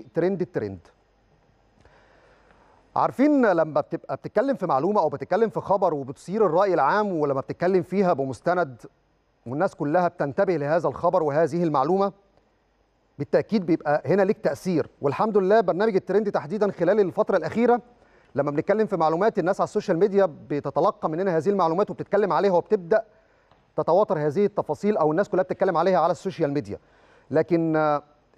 ترند الترند عارفين لما بتبقى بتتكلم في معلومه او بتتكلم في خبر وبتصير الراي العام ولما بتتكلم فيها بمستند والناس كلها بتنتبه لهذا الخبر وهذه المعلومه بالتاكيد بيبقى هنا ليك تاثير والحمد لله برنامج الترند تحديدا خلال الفتره الاخيره لما بنتكلم في معلومات الناس على السوشيال ميديا بتتلقى مننا هذه المعلومات وبتتكلم عليها وبتبدا تتواتر هذه التفاصيل او الناس كلها بتتكلم عليها على السوشيال ميديا لكن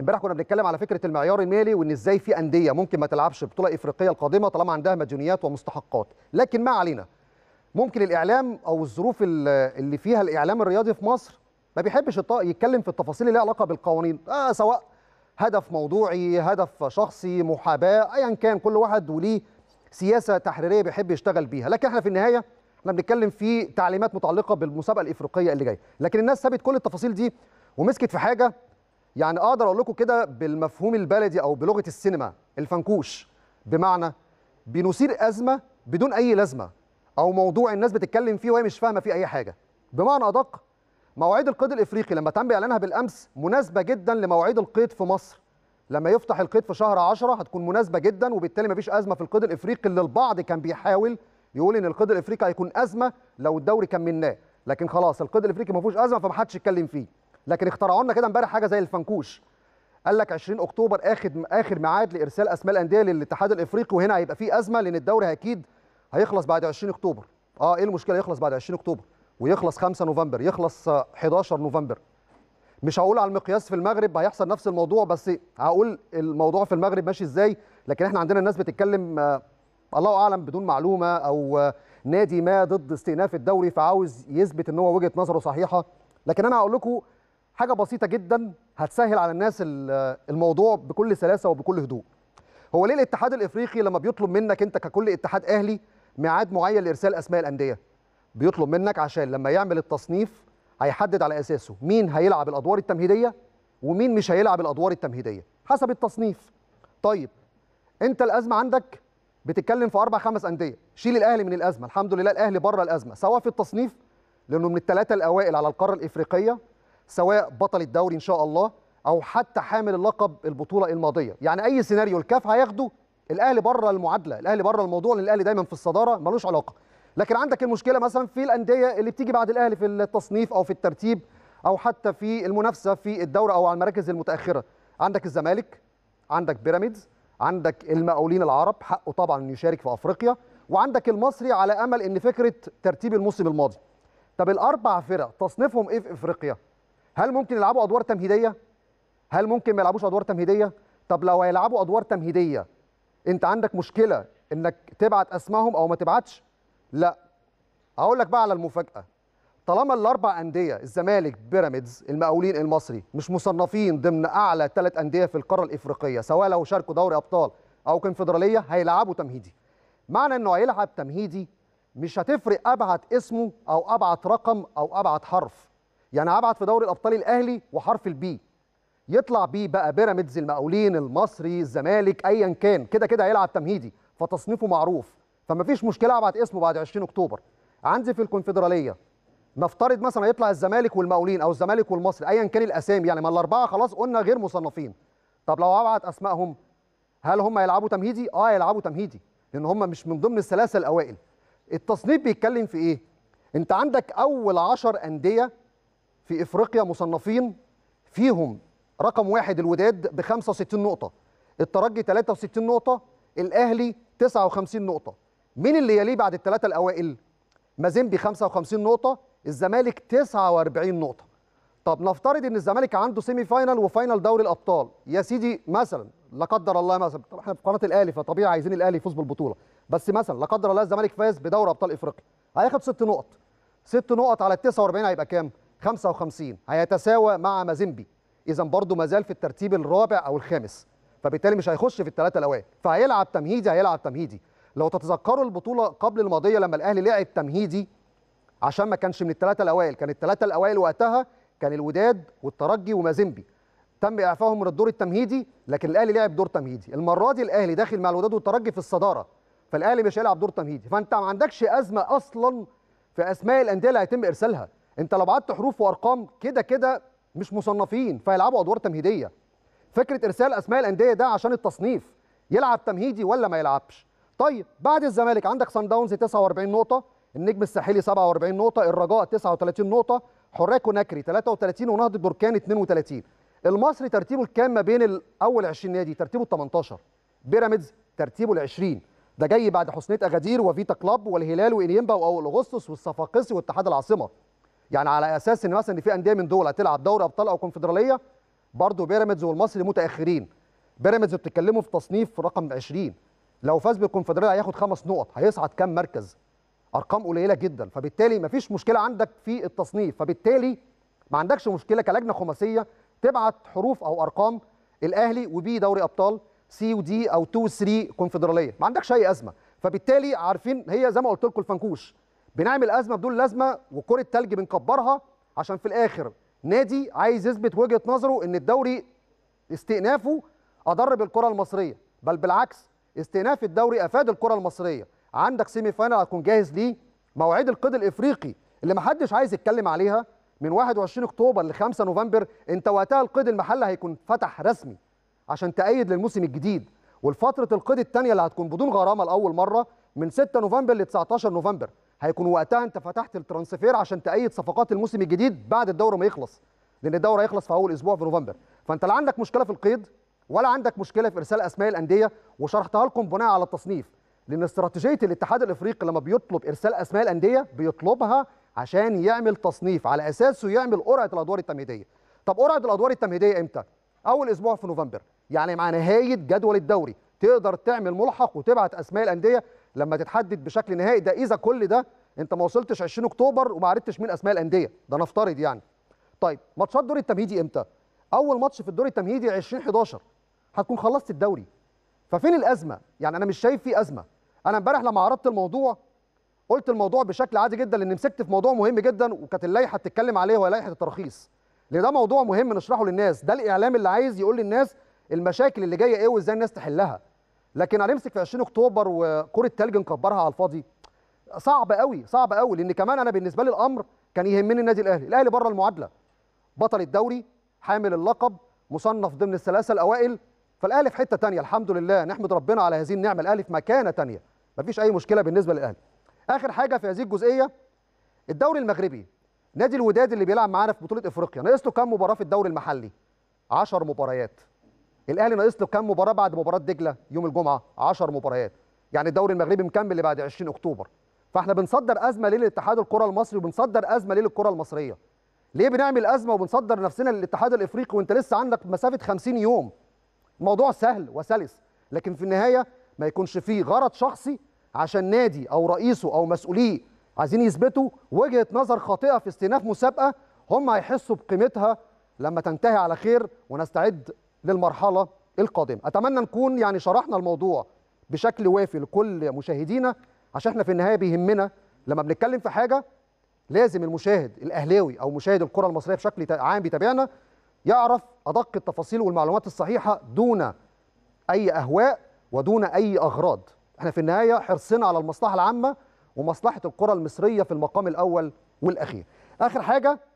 امبارح كنا بنتكلم على فكره المعيار المالي وان ازاي في انديه ممكن ما تلعبش بطوله افريقيه القادمه طالما عندها مديونيات ومستحقات لكن ما علينا ممكن الاعلام او الظروف اللي فيها الاعلام الرياضي في مصر ما بيحبش يتكلم في التفاصيل اللي علاقه بالقوانين آه سواء هدف موضوعي هدف شخصي محاباه ايا كان كل واحد وليه سياسه تحريريه بيحب يشتغل بيها لكن احنا في النهايه احنا بنتكلم في تعليمات متعلقه بالمسابقه الافريقيه اللي جايه لكن الناس سابت كل التفاصيل دي ومسكت في حاجه يعني اقدر اقول لكم كده بالمفهوم البلدي او بلغه السينما الفنكوش بمعنى بنثير ازمه بدون اي لازمه او موضوع الناس بتتكلم فيه وهي مش فاهمه فيه اي حاجه بمعنى ادق مواعيد القيد الافريقي لما تم اعلانها بالامس مناسبه جدا لمواعيد القيد في مصر لما يفتح القيد في شهر 10 هتكون مناسبه جدا وبالتالي مفيش ازمه في القيد الافريقي اللي البعض كان بيحاول يقول ان القيد الافريقي هيكون ازمه لو الدوري كملناه لكن خلاص القيد الافريقي ما فيهوش ازمه فمحدش يتكلم فيه لكن اخترعوا لنا كده امبارح حاجه زي الفنكوش قال لك 20 اكتوبر اخر اخر ميعاد لارسال اسماء الانديه للاتحاد الافريقي وهنا هيبقى في ازمه لان الدوري اكيد هيخلص بعد 20 اكتوبر اه ايه المشكله يخلص بعد 20 اكتوبر ويخلص 5 نوفمبر يخلص 11 نوفمبر مش هقول على المقياس في المغرب هيحصل نفس الموضوع بس هقول الموضوع في المغرب ماشي ازاي لكن احنا عندنا الناس بتتكلم آه الله اعلم بدون معلومه او آه نادي ما ضد استئناف الدوري فعاوز يثبت ان هو وجهه نظره صحيحه لكن انا هقول لكم حاجه بسيطه جدا هتسهل على الناس الموضوع بكل سلاسه وبكل هدوء هو ليه الاتحاد الافريقي لما بيطلب منك انت ككل اتحاد اهلي ميعاد معين لارسال اسماء الانديه بيطلب منك عشان لما يعمل التصنيف هيحدد على اساسه مين هيلعب الادوار التمهيديه ومين مش هيلعب الادوار التمهيديه حسب التصنيف طيب انت الازمه عندك بتتكلم في اربع خمس انديه شيل الاهلي من الازمه الحمد لله الاهلي بره الازمه سواء في التصنيف لانه من الثلاثه الاوائل على القاره الافريقيه سواء بطل الدوري ان شاء الله او حتى حامل اللقب البطوله الماضيه يعني اي سيناريو الكاف هياخده الاهلي بره المعادله الاهلي بره الموضوع لان الاهلي دايما في الصداره ملوش علاقه لكن عندك المشكله مثلا في الانديه اللي بتيجي بعد الاهلي في التصنيف او في الترتيب او حتى في المنافسه في الدوري او على المراكز المتاخره عندك الزمالك عندك بيراميدز عندك المقاولين العرب حقه طبعا انه يشارك في افريقيا وعندك المصري على امل ان فكره ترتيب الموسم الماضي طب الاربع فرق تصنيفهم ايه في افريقيا هل ممكن يلعبوا ادوار تمهيديه هل ممكن ما يلعبوش ادوار تمهيديه طب لو هيلعبوا ادوار تمهيديه انت عندك مشكله انك تبعت اسمائهم او ما تبعتش لا هقول لك بقى على المفاجاه طالما الاربع انديه الزمالك بيراميدز المقاولين المصري مش مصنفين ضمن اعلى ثلاث انديه في القاره الافريقيه سواء لو شاركوا دوري ابطال او كونفدراليه هيلعبوا تمهيدي معنى انه هيلعب تمهيدي مش هتفرق ابعت اسمه او ابعت رقم او ابعت حرف يعني ابعت في دوري الابطال الاهلي وحرف البي يطلع بيه بقى بيراميدز المقاولين المصري الزمالك ايا كان كده كده هيلعب تمهيدي فتصنيفه معروف فما فيش مشكله ابعت اسمه بعد 20 اكتوبر عندي في الكونفدراليه نفترض مثلا هيطلع الزمالك والمقاولين او الزمالك والمصري ايا كان الاسامي يعني ما الاربعه خلاص قلنا غير مصنفين طب لو ابعت اسمائهم هل هم يلعبوا تمهيدي اه يلعبوا تمهيدي لان هم مش من ضمن الثلاثه الاوائل التصنيف بيتكلم في ايه انت عندك اول 10 انديه في افريقيا مصنفين فيهم رقم واحد الوداد ب 65 نقطه الترجي 63 نقطه الاهلي 59 نقطه مين اللي يليه بعد الثلاثه الاوائل مازيمبي 55 نقطه الزمالك 49 نقطه طب نفترض ان الزمالك عنده سيمي فاينل وفاينل دوري الابطال يا سيدي مثلا لا قدر الله مثلا طب احنا في قناه الاهلي فطبيعي عايزين الاهلي يفوز بالبطوله بس مثلا لا قدر الله الزمالك فاز بدوري ابطال افريقيا هياخد ست نقط ست نقط على ال 49 هيبقى كام 55 هيتساوى مع مازيمبي اذا برضه ما زال في الترتيب الرابع او الخامس فبالتالي مش هيخش في الثلاثه الاوائل فهيلعب تمهيدي هيلعب تمهيدي لو تتذكروا البطوله قبل الماضيه لما الاهلي لعب تمهيدي عشان ما كانش من الثلاثه الاوائل كان الثلاثه الاوائل وقتها كان الوداد والترجي ومازيمبي تم اعفائهم من الدور التمهيدي لكن الاهلي لعب دور تمهيدي المره دي الاهلي داخل مع الوداد والترجي في الصداره فالاهلي مش هيلعب دور تمهيدي فانت ما عندكش ازمه اصلا في اسماء الانديه اللي هيتم ارسالها انت لو بعت حروف وارقام كده كده مش مصنفين فيلعبوا ادوار تمهيديه فكره ارسال اسماء الانديه ده عشان التصنيف يلعب تمهيدي ولا ما يلعبش طيب بعد الزمالك عندك سان داونز 49 نقطه النجم الساحلي 47 نقطه الرجاء 39 نقطه حراك كوناكري 33 ونهضه بركان 32 المصري ترتيبه الكام ما بين الاول 20 نادي ترتيبه ال 18 بيراميدز ترتيبه ال 20 ده جاي بعد حسنيه اغادير وفيتا كلاب والهلال وانيمبا واول اغسطس والصفاقسي واتحاد العاصمه يعني على اساس ان مثلا في انديه من دول هتلعب دوري ابطال او كونفدراليه برضه بيراميدز والمصري متاخرين بيراميدز بتتكلموا في تصنيف رقم 20 لو فاز بالكونفدراليه هياخد خمس نقط هيصعد كام مركز ارقام قليله جدا فبالتالي مفيش مشكله عندك في التصنيف فبالتالي ما عندكش مشكله كلجنه خماسيه تبعت حروف او ارقام الاهلي وبي دوري ابطال سي ودي او 2 3 كونفدراليه ما عندكش اي ازمه فبالتالي عارفين هي زي ما قلت لكم الفنكوش بنعمل ازمه بدون لازمه وكره تلج بنكبرها عشان في الاخر نادي عايز يثبت وجهه نظره ان الدوري استئنافه اضر بالكره المصريه بل بالعكس استئناف الدوري افاد الكره المصريه عندك سيمي فاينل هتكون جاهز ليه مواعيد القيد الافريقي اللي محدش عايز يتكلم عليها من 21 اكتوبر ل 5 نوفمبر انت وقتها القيد المحلي هيكون فتح رسمي عشان تأيد للموسم الجديد والفتره القيد الثانيه اللي هتكون بدون غرامه لاول مره من 6 نوفمبر ل 19 نوفمبر هيكون وقتها انت فتحت الترانسفير عشان تأيد صفقات الموسم الجديد بعد الدوري ما يخلص لان الدوري هيخلص في اول اسبوع في نوفمبر فانت لا عندك مشكله في القيد ولا عندك مشكله في ارسال اسماء الانديه وشرحتها لكم بناء على التصنيف لان استراتيجيه الاتحاد الافريقي لما بيطلب ارسال اسماء الانديه بيطلبها عشان يعمل تصنيف على اساسه يعمل قرعه الادوار التمهيديه طب قرعه الادوار التمهيديه امتى اول اسبوع في نوفمبر يعني مع نهايه جدول الدوري تقدر تعمل ملحق وتبعت اسماء الانديه لما تتحدد بشكل نهائي ده اذا كل ده انت ما وصلتش 20 اكتوبر وما عرفتش مين اسماء الانديه ده نفترض يعني طيب ماتشات الدوري التمهيدي امتى اول ماتش في الدوري التمهيدي 20 11 هتكون خلصت الدوري ففين الازمه يعني انا مش شايف في ازمه انا امبارح لما عرضت الموضوع قلت الموضوع بشكل عادي جدا لان مسكت في موضوع مهم جدا وكانت اللائحه بتتكلم عليه وهي لائحه الترخيص لان ده موضوع مهم نشرحه للناس ده الاعلام اللي عايز يقول للناس المشاكل اللي جايه ايه وازاي الناس تحلها لكن هنمسك في 20 اكتوبر وكره ثلج نكبرها على الفاضي صعب قوي صعب قوي لان كمان انا بالنسبه لي الامر كان يهمني النادي الاهلي الاهلي بره المعادله بطل الدوري حامل اللقب مصنف ضمن الثلاثه الاوائل فالاهلي في حته ثانيه الحمد لله نحمد ربنا على هذه النعمه الاهلي في مكانه ثانيه مفيش اي مشكله بالنسبه للاهلي اخر حاجه في هذه الجزئيه الدوري المغربي نادي الوداد اللي بيلعب معانا في بطوله افريقيا ناقص له كام مباراه في الدوري المحلي 10 مباريات الاهلي ناقص له كام مباراه بعد مباراه دجله يوم الجمعه 10 مباريات يعني الدوري المغربي مكمل لبعد 20 اكتوبر فاحنا بنصدر ازمه ليه للاتحاد الكره المصري وبنصدر ازمه ليه للكره المصريه ليه بنعمل ازمه وبنصدر نفسنا للاتحاد الافريقي وانت لسه عندك مسافه 50 يوم الموضوع سهل وسلس لكن في النهايه ما يكونش فيه غرض شخصي عشان نادي او رئيسه او مسؤوليه عايزين يثبتوا وجهه نظر خاطئه في استئناف مسابقه هم هيحسوا بقيمتها لما تنتهي على خير ونستعد للمرحله القادمه اتمنى نكون يعني شرحنا الموضوع بشكل وافي لكل مشاهدينا عشان احنا في النهايه بيهمنا لما بنتكلم في حاجه لازم المشاهد الاهلاوي او مشاهد الكره المصريه بشكل عام بيتابعنا يعرف ادق التفاصيل والمعلومات الصحيحه دون اي اهواء ودون اي اغراض احنا في النهايه حرصنا على المصلحه العامه ومصلحه الكره المصريه في المقام الاول والاخير اخر حاجه